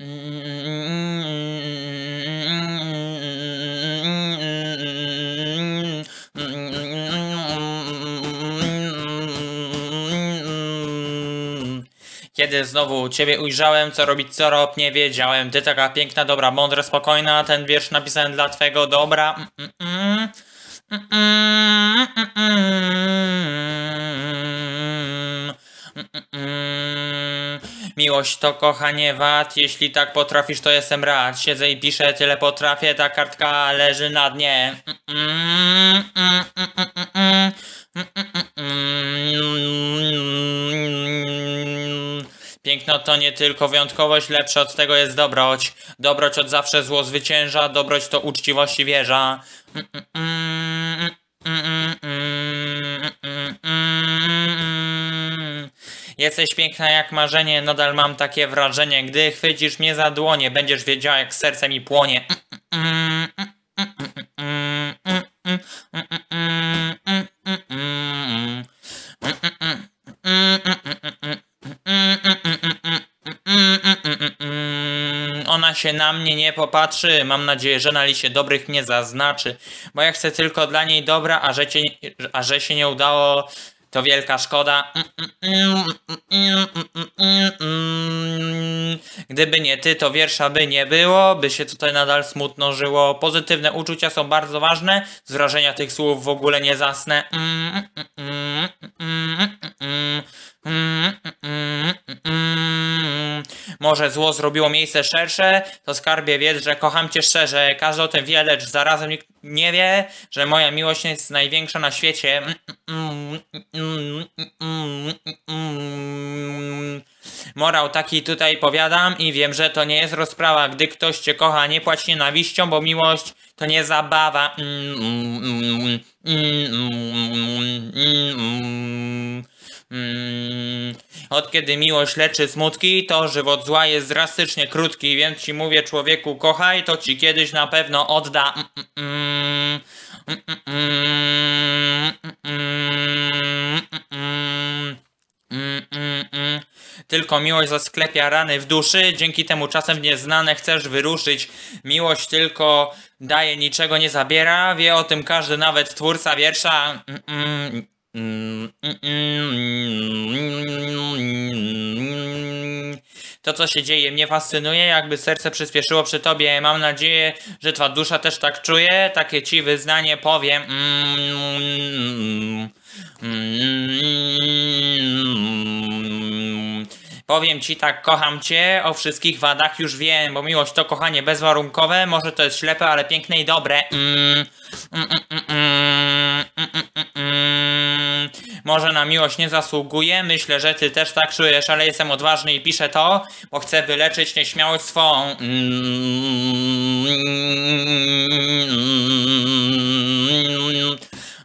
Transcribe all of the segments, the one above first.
Kiedy znowu ciebie ujrzałem, co robić co rob, nie wiedziałem. Ty taka piękna, dobra, mądra, spokojna, ten wiersz napisałem dla twego dobra. Mm -mm. Mm, mm, mm. Miłość to kochanie wad, jeśli tak potrafisz, to jestem rad. Siedzę i piszę, tyle potrafię, ta kartka leży na dnie. Piękno to nie tylko wyjątkowość, lepsze od tego jest dobroć. Dobroć od zawsze zło zwycięża, dobroć to uczciwości wierza. Mm, mm, mm, mm, mm, mm. Jesteś piękna jak marzenie, nadal mam takie wrażenie. Gdy chwycisz mnie za dłonie, będziesz wiedziała jak serce mi płonie. Ona się na mnie nie popatrzy, mam nadzieję, że na liście dobrych mnie zaznaczy, bo ja chcę tylko dla niej dobra, a że, cię, a że się nie udało, to wielka szkoda. Mm, mm, mm, Gdyby nie ty, to wiersza by nie było, by się tutaj nadal smutno żyło. Pozytywne uczucia są bardzo ważne. Z wrażenia tych słów w ogóle nie zasnę. Mm, mm, mm. może zło zrobiło miejsce szersze, to skarbie wiedz, że kocham cię szczerze, każdy o tym wie, lecz zarazem nikt nie wie, że moja miłość jest największa na świecie. Mm, mm, mm, Morał taki tutaj powiadam i wiem, że to nie jest rozprawa, gdy ktoś cię kocha, nie płać nienawiścią, bo miłość to nie zabawa. Mm, od kiedy miłość leczy smutki, to żywot zła jest drastycznie krótki, więc ci mówię człowieku kochaj, to ci kiedyś na pewno odda... Mm, mm, mm. tylko miłość zasklepia rany w duszy, dzięki temu czasem nieznane chcesz wyruszyć. Miłość tylko daje, niczego nie zabiera, wie o tym każdy, nawet twórca wiersza. Mm -mm. To, co się dzieje, mnie fascynuje, jakby serce przyspieszyło przy tobie. Mam nadzieję, że twa dusza też tak czuje. Takie ci wyznanie powiem. Powiem ci tak, kocham cię, o wszystkich wadach już wiem, bo miłość to kochanie bezwarunkowe, może to jest ślepe, ale piękne i dobre. Mm, mm, mm, może na miłość nie zasługuje, myślę, że ty też tak czujesz, ale jestem odważny i piszę to, bo chcę wyleczyć nieśmiałość swą. Mm.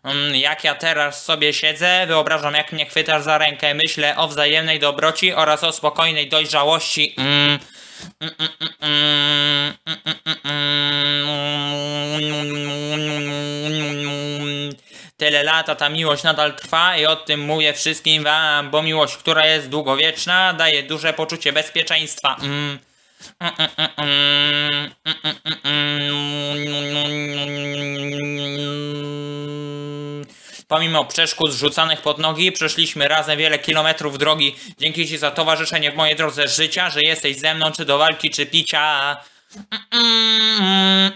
Mm. Jak ja teraz sobie siedzę, wyobrażam jak mnie chwytasz za rękę, myślę o wzajemnej dobroci oraz o spokojnej dojrzałości. Mm, mm, mm, mm. mm. tyle lat, a ta miłość nadal trwa i o tym mówię wszystkim wam, bo miłość, która jest długowieczna, daje duże poczucie bezpieczeństwa. Mm. Pomimo przeszkód rzucanych pod nogi, przeszliśmy razem wiele kilometrów drogi. Dzięki Ci za towarzyszenie w mojej drodze życia, że jesteś ze mną, czy do walki, czy picia. Mm, mm,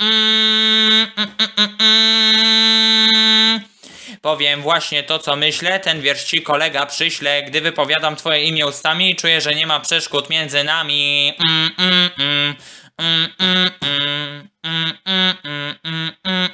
mm, powiem właśnie to, co myślę, ten wiersz ci kolega przyśle, gdy wypowiadam twoje imię ustami, czuję, że nie ma przeszkód między nami. mm, mm, mm, mm, mm, mm, mm. mm, mm, mm